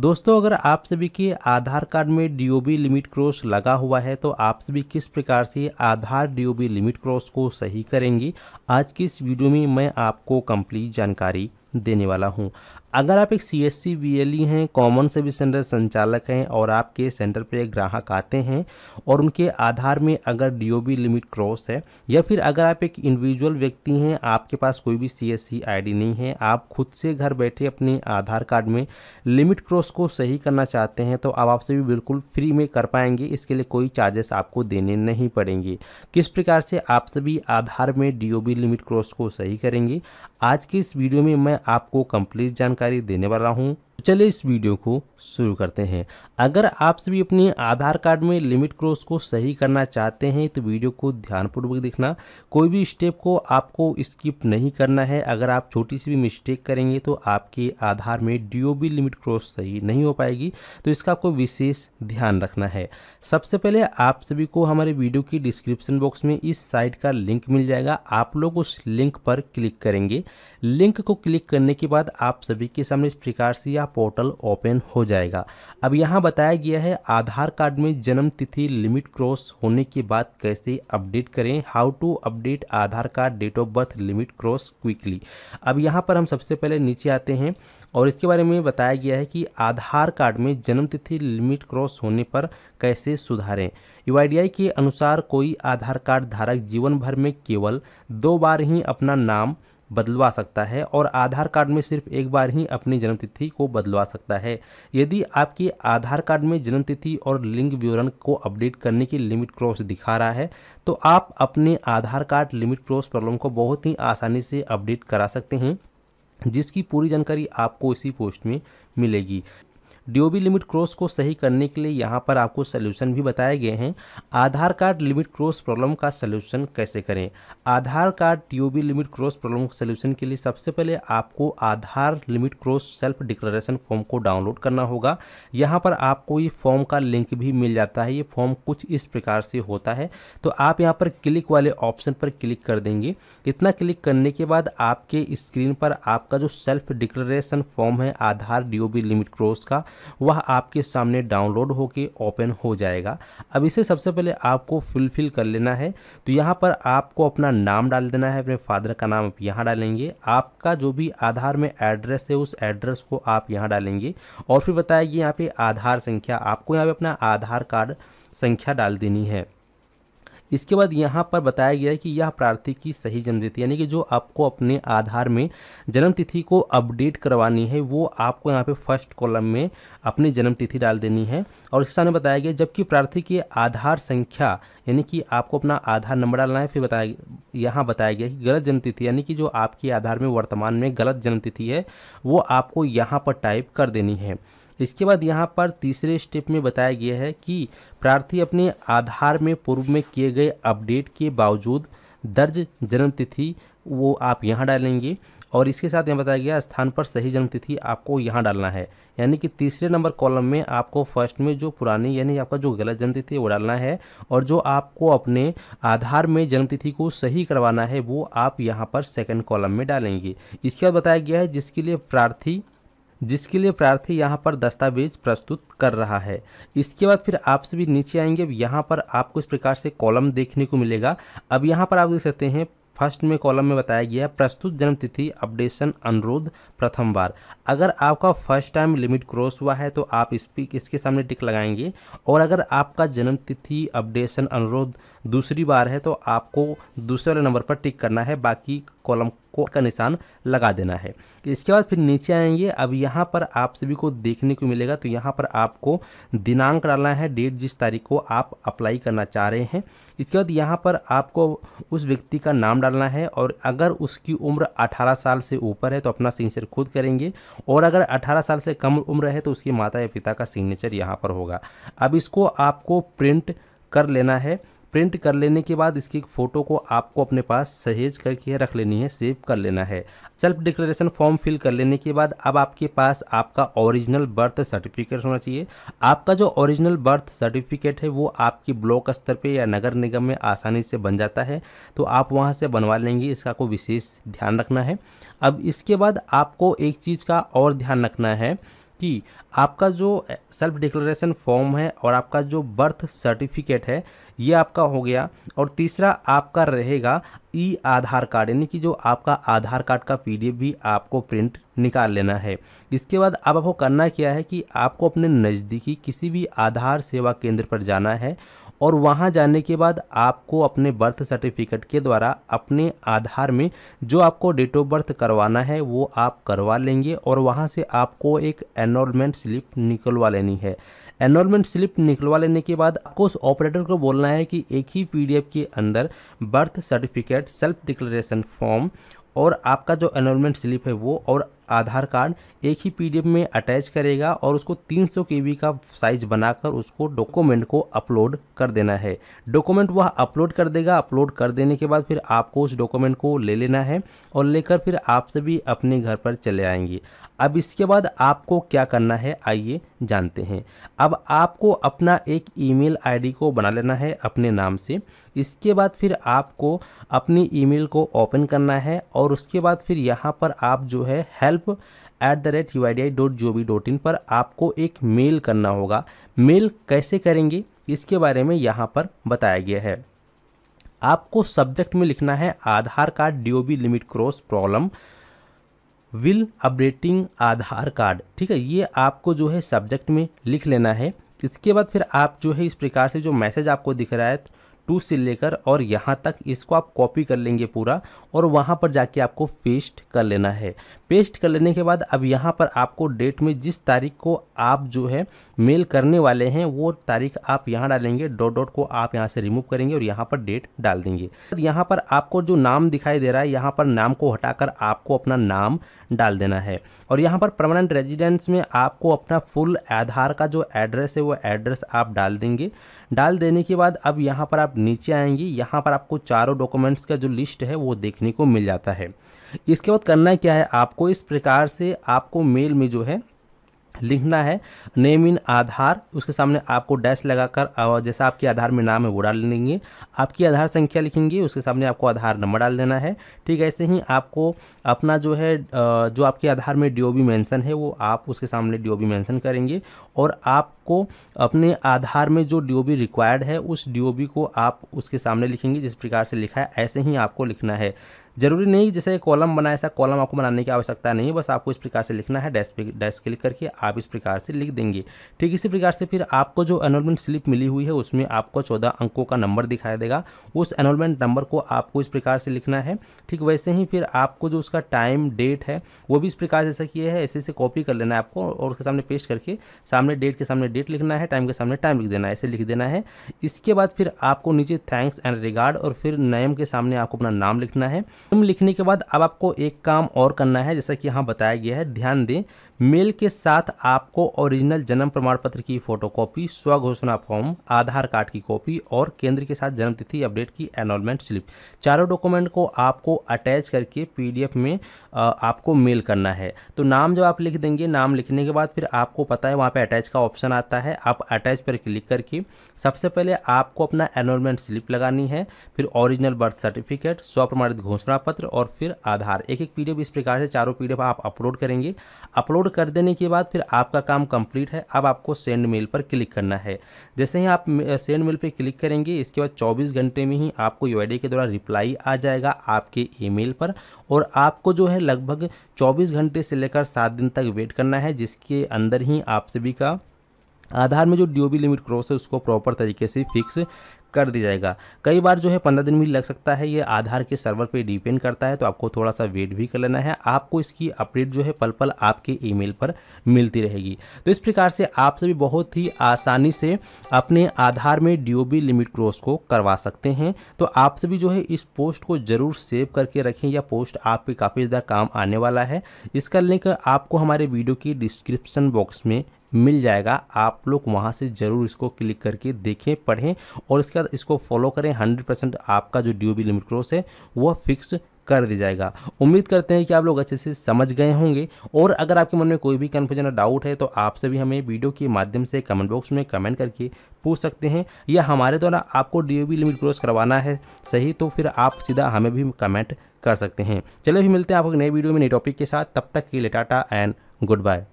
दोस्तों अगर आप सभी के आधार कार्ड में डी लिमिट क्रॉस लगा हुआ है तो आप सभी किस प्रकार से आधार डी लिमिट क्रॉस को सही करेंगे आज की इस वीडियो में मैं आपको कंप्लीट जानकारी देने वाला हूं अगर आप एक C S C V L E हैं कॉमन सर्विस सेंटर संचालक हैं और आपके सेंटर पर एक ग्राहक आते हैं और उनके आधार में अगर D O B limit cross है या फिर अगर आप एक इंडिविजुअल व्यक्ति हैं आपके पास कोई भी सी एस सी आई डी नहीं है आप खुद से घर बैठे अपने आधार कार्ड में लिमिट क्रॉस को सही करना चाहते हैं तो आप आपसे भी बिल्कुल फ्री में कर पाएंगे इसके लिए कोई चार्जेस आपको देने नहीं पड़ेंगे किस प्रकार से आप सभी आधार में D O B limit cross को सही करेंगे आज की इस वीडियो में मैं आपको कंप्लीट जान जानकारी देने वाला हूँ चलिए इस वीडियो को शुरू करते हैं अगर आप सभी अपने आधार कार्ड में लिमिट क्रॉस को सही करना चाहते हैं तो वीडियो को ध्यानपूर्वक देखना कोई भी स्टेप को आपको स्किप नहीं करना है अगर आप छोटी सी भी मिस्टेक करेंगे तो आपके आधार में डीओबी लिमिट क्रॉस सही नहीं हो पाएगी तो इसका आपको विशेष ध्यान रखना है सबसे पहले आप सभी को हमारे वीडियो की डिस्क्रिप्शन बॉक्स में इस साइट का लिंक मिल जाएगा आप लोग उस लिंक पर क्लिक करेंगे लिंक को क्लिक करने के बाद आप सभी के सामने इस प्रकार से पोर्टल ओपन हो जाएगा अब यहाँ बताया गया है आधार कार्ड में जन्म तिथि लिमिट क्रॉस होने के बाद कैसे अपडेट करें how to update Aadhaar card date of birth limit cross quickly अब यहाँ पर हम सबसे पहले नीचे आते हैं और इसके बारे में बताया गया है कि आधार कार्ड में जन्म तिथि लिमिट क्रॉस होने पर कैसे सुधारें यू के अनुसार कोई आधार कार्ड धारक जीवन भर में केवल दो बार ही अपना नाम बदलवा सकता है और आधार कार्ड में सिर्फ एक बार ही अपनी जन्मतिथि को बदलवा सकता है यदि आपके आधार कार्ड में जन्मतिथि और लिंग विवरण को अपडेट करने की लिमिट क्रॉस दिखा रहा है तो आप अपने Aadhaar card limit cross problem को बहुत ही आसानी से अपडेट करा सकते हैं जिसकी पूरी जानकारी आपको इसी पोस्ट में मिलेगी डीओबी लिमिट क्रॉस को सही करने के लिए यहाँ पर आपको सोल्यूशन भी बताए गए हैं Aadhaar card limit cross problem का सोल्यूशन कैसे करें Aadhaar card DOB limit cross problem solution के लिए सबसे पहले आपको Aadhaar limit cross self declaration form को डाउनलोड करना होगा यहाँ पर आपको ये फॉर्म का लिंक भी मिल जाता है ये फॉर्म कुछ इस प्रकार से होता है तो आप यहाँ पर क्लिक वाले ऑप्शन पर क्लिक कर देंगे इतना क्लिक करने के बाद आपके स्क्रीन पर आपका जो सेल्फ डिक्लेरेशन फॉर्म है आधार डीओबी लिमिट क्रॉस का वह आपके सामने डाउनलोड होकर ओपन हो जाएगा अब इसे सबसे पहले आपको फुलफिल कर लेना है तो यहाँ पर आपको अपना नाम डाल देना है अपने फादर का नाम आप यहाँ डालेंगे आपका जो भी आधार में एड्रेस है उस एड्रेस को आप यहाँ डालेंगे और फिर बताएगी यहाँ पे आधार संख्या आपको यहाँ पे अपना आधार कार्ड संख्या डाल देनी है इसके बाद यहाँ पर बताया गया है कि यह प्रार्थी की सही जन्मतिथि यानी कि जो आपको अपने आधार में जन्मतिथि को अपडेट करवानी है वो आपको यहाँ पे फर्स्ट कॉलम में अपनी जन्मतिथि डाल देनी है और इस सामने बताया गया जबकि प्रार्थी की आधार संख्या यानी कि आपको अपना आधार नंबर डालना है फिर बताया यहाँ बताया गया कि गलत जन्मतिथि यानी कि जो आपके आधार में वर्तमान में गलत जन्मतिथि है वो आपको यहाँ पर टाइप कर देनी है इसके बाद यहाँ पर तीसरे स्टेप में बताया गया है कि प्रार्थी अपने आधार में पूर्व में किए गए अपडेट के बावजूद दर्ज जन्म तिथि वो आप यहाँ डालेंगे और इसके साथ यहाँ बताया गया स्थान पर सही जन्म तिथि आपको यहाँ डालना है यानी कि तीसरे नंबर कॉलम में आपको फर्स्ट में जो पुरानी यानी आपका जो गलत जन्म तिथि वो डालना है और जो आपको अपने आधार में जन्म तिथि को सही करवाना है वो आप यहाँ पर सेकंड कॉलम में डालेंगे इसके बाद बताया गया है जिसके लिए प्रार्थी जिसके लिए प्रार्थी यहाँ पर दस्तावेज प्रस्तुत कर रहा है इसके बाद फिर आप सभी नीचे आएंगे यहाँ पर आपको इस प्रकार से कॉलम देखने को मिलेगा अब यहाँ पर आप देख सकते हैं फर्स्ट में कॉलम में बताया गया है प्रस्तुत जन्मतिथि अपडेशन अनुरोध प्रथम बार अगर आपका फर्स्ट टाइम लिमिट क्रॉस हुआ है तो आप इस इसके सामने टिक लगाएंगे और अगर आपका जन्मतिथि अपडेशन अनुरोध दूसरी बार है तो आपको दूसरे वाले नंबर पर टिक करना है बाकी कॉलम को का निशान लगा देना है इसके बाद फिर नीचे आएंगे अब यहाँ पर आप सभी को देखने को मिलेगा तो यहाँ पर आपको दिनांक डालना है डेट जिस तारीख को आप अप्लाई करना चाह रहे हैं इसके बाद यहाँ पर आपको उस व्यक्ति का नाम डालना है और अगर उसकी उम्र 18 साल से ऊपर है तो अपना सिग्नेचर खुद करेंगे और अगर 18 साल से कम उम्र है तो उसके माता या पिता का सिग्नेचर यहाँ पर होगा अब इसको आपको प्रिंट कर लेना है प्रिंट कर लेने के बाद इसकी फ़ोटो को आपको अपने पास सहेज करके रख लेनी है सेव कर लेना है सेल्फ डिक्लेरेशन फॉर्म फिल कर लेने के बाद अब आपके पास आपका ओरिजिनल बर्थ सर्टिफिकेट होना चाहिए आपका जो ओरिजिनल बर्थ सर्टिफिकेट है वो आपकी ब्लॉक स्तर पर या नगर निगम में आसानी से बन जाता है तो आप वहाँ से बनवा लेंगे इसका को विशेष ध्यान रखना है अब इसके बाद आपको एक चीज़ का और ध्यान रखना है कि आपका जो सेल्फ डिक्लेरेशन फॉर्म है और आपका जो बर्थ सर्टिफिकेट है ये आपका हो गया और तीसरा आपका रहेगा ई आधार कार्ड यानी कि जो आपका आधार कार्ड का पीडीएफ भी आपको प्रिंट निकाल लेना है इसके बाद अब आपको करना क्या है कि आपको अपने नज़दीकी किसी भी आधार सेवा केंद्र पर जाना है और वहाँ जाने के बाद आपको अपने बर्थ सर्टिफिकेट के द्वारा अपने आधार में जो आपको डेट ऑफ बर्थ करवाना है वो आप करवा लेंगे और वहाँ से आपको एक एनरोलमेंट स्लिप निकलवा लेनी है एनरोलमेंट स्लिप निकलवा लेने के बाद आपको उस ऑपरेटर को बोलना है कि एक ही पीडीएफ के अंदर birth certificate self declaration form और आपका जो एनरोलमेंट स्लिप है वो और आधार कार्ड एक ही पीडीएफ में अटैच करेगा और उसको 300 सौ का साइज बनाकर उसको डॉक्यूमेंट को अपलोड कर देना है डॉक्यूमेंट वह अपलोड कर देगा अपलोड कर देने के बाद फिर आपको उस डॉक्यूमेंट को ले लेना है और लेकर फिर आप सभी अपने घर पर चले आएंगे अब इसके बाद आपको क्या करना है आइए जानते हैं अब आपको अपना एक ईमेल आईडी को बना लेना है अपने नाम से इसके बाद फिर आपको अपनी ईमेल को ओपन करना है और उसके बाद फिर यहाँ पर आप जो है help at the rate U I D I dot जो बी डॉट इन पर आपको एक मेल करना होगा मेल कैसे करेंगे इसके बारे में यहाँ पर बताया गया है आपको सब्जेक्ट में लिखना है Aadhaar card D O B limit cross problem will updating Aadhaar card ठीक है ये आपको जो है सब्जेक्ट में लिख लेना है इसके बाद फिर आप जो है इस प्रकार से जो मैसेज आपको दिख रहा है टू से लेकर और यहाँ तक इसको आप कॉपी कर लेंगे पूरा और वहाँ पर जाके आपको पेस्ट कर लेना है पेस्ट कर लेने के बाद अब यहाँ पर आपको डेट में जिस तारीख को आप जो है मेल करने वाले हैं वो तारीख आप यहाँ डालेंगे डॉट डॉट को आप यहाँ से रिमूव करेंगे और यहाँ पर डेट डाल देंगे यहाँ पर आपको जो नाम दिखाई दे रहा है यहाँ पर नाम को हटाकर आपको अपना नाम डाल देना है और यहाँ पर परमानेंट रेजिडेंस में आपको अपना फुल आधार का जो एड्रेस है वो एड्रेस आप डाल देंगे डाल देने के बाद अब यहाँ पर आप नीचे आएंगे यहाँ पर आपको चारों डॉक्यूमेंट्स का जो लिस्ट है वो देखने को मिल जाता है इसके बाद करना क्या है आपको इस प्रकार से आपको मेल में जो है लिखना है नेम इन आधार उसके सामने आपको डैश लगाकर जैसा आपके आधार में नाम है वो डाल देंगे आपकी आधार संख्या लिखेंगे उसके सामने आपको आधार नंबर डाल देना है ठीक ऐसे ही आपको अपना जो है जो आपके आधार में डीओबी मेंशन है वो आप उसके सामने डीओबी मेंशन करेंगे और आपको अपने आधार में जो डी रिक्वायर्ड है उस डी को आप उसके सामने लिखेंगे जिस प्रकार से लिखा है ऐसे ही आपको लिखना है जरूरी नहीं जैसे कॉलम बना ऐसा कॉलम आपको बनाने की आवश्यकता नहीं है बस आपको इस प्रकार से लिखना है डैश डैश क्लिक करके आप इस प्रकार से लिख देंगे ठीक इसी प्रकार से फिर आपको जो एनोलमेंट स्लिप मिली हुई है उसमें आपको चौदह अंकों का नंबर दिखाई देगा उस एनोलमेंट नंबर को आपको इस प्रकार से लिखना है ठीक वैसे ही फिर आपको जो उसका टाइम डेट है वो भी इस प्रकार से जैसा किया है ऐसे ऐसे कॉपी कर लेना है आपको और उसके सामने पेस्ट करके सामने डेट के सामने डेट लिखना है टाइम के सामने टाइम लिख देना है ऐसे लिख देना है इसके बाद फिर आपको नीचे थैंक्स एंड रिगार्ड और फिर नेम के सामने आपको अपना नाम लिखना है लिखने के बाद अब आपको एक काम और करना है जैसा कि यहाँ बताया गया है ध्यान दें मेल के साथ आपको ओरिजिनल जन्म प्रमाण पत्र की फोटोकॉपी स्वघोषणा फॉर्म आधार कार्ड की कॉपी और केंद्र के साथ जन्मतिथि अपडेट की एनरोलमेंट स्लिप चारों डॉक्यूमेंट को आपको अटैच करके पीडीएफ में आपको मेल करना है तो नाम जब आप लिख देंगे नाम लिखने के बाद फिर आपको पता है वहाँ पर अटैच का ऑप्शन आता है आप अटैच पर क्लिक करके सबसे पहले आपको अपना एनरोलमेंट स्लिप लगानी है फिर ओरिजिनल बर्थ सर्टिफिकेट स्वप्रमाणित घोषणा पत्र और फिर आधार एक एक पी इस प्रकार से चारों पी आप अपलोड करेंगे अपलोड अपलोड कर देने के बाद फिर आपका काम कंप्लीट है अब आपको सेंड मेल पर क्लिक करना है जैसे ही आप सेंड मेल पर क्लिक करेंगे इसके बाद 24 घंटे में ही आपको यूआईडी के द्वारा रिप्लाई आ जाएगा आपके ईमेल पर और आपको जो है लगभग 24 घंटे से लेकर सात दिन तक वेट करना है जिसके अंदर ही आप सभी का आधार में जो डी लिमिट क्रॉस है उसको प्रॉपर तरीके से फिक्स कर दिया जाएगा कई बार जो है पंद्रह दिन भी लग सकता है ये आधार के सर्वर पे डिपेंड करता है तो आपको थोड़ा सा वेट भी कर लेना है आपको इसकी अपडेट जो है पल पल आपके ईमेल पर मिलती रहेगी तो इस प्रकार से आप सभी बहुत ही आसानी से अपने आधार में डी लिमिट क्रॉस को करवा सकते हैं तो आप सभी जो है इस पोस्ट को ज़रूर सेव करके रखें या पोस्ट आपके काफ़ी ज़्यादा काम आने वाला है इसका लिंक आपको हमारे वीडियो की डिस्क्रिप्सन बॉक्स में मिल जाएगा आप लोग वहाँ से ज़रूर इसको क्लिक करके देखें पढ़ें और इसके बाद इसको फॉलो करें हंड्रेड परसेंट आपका जो D O B limit cross है वह फिक्स कर दिया जाएगा उम्मीद करते हैं कि आप लोग अच्छे से समझ गए होंगे और अगर आपके मन में कोई भी कन्फ्यूजन या डाउट है तो आपसे भी हमें वीडियो के माध्यम से कमेंट बॉक्स में कमेंट करके पूछ सकते हैं या हमारे द्वारा आपको डी लिमिट क्रॉस करवाना है सही तो फिर आप सीधा हमें भी कमेंट कर सकते हैं चलिए भी मिलते हैं आपको नए वीडियो में नए टॉपिक के साथ तब तक के लिए टाटा एंड गुड बाय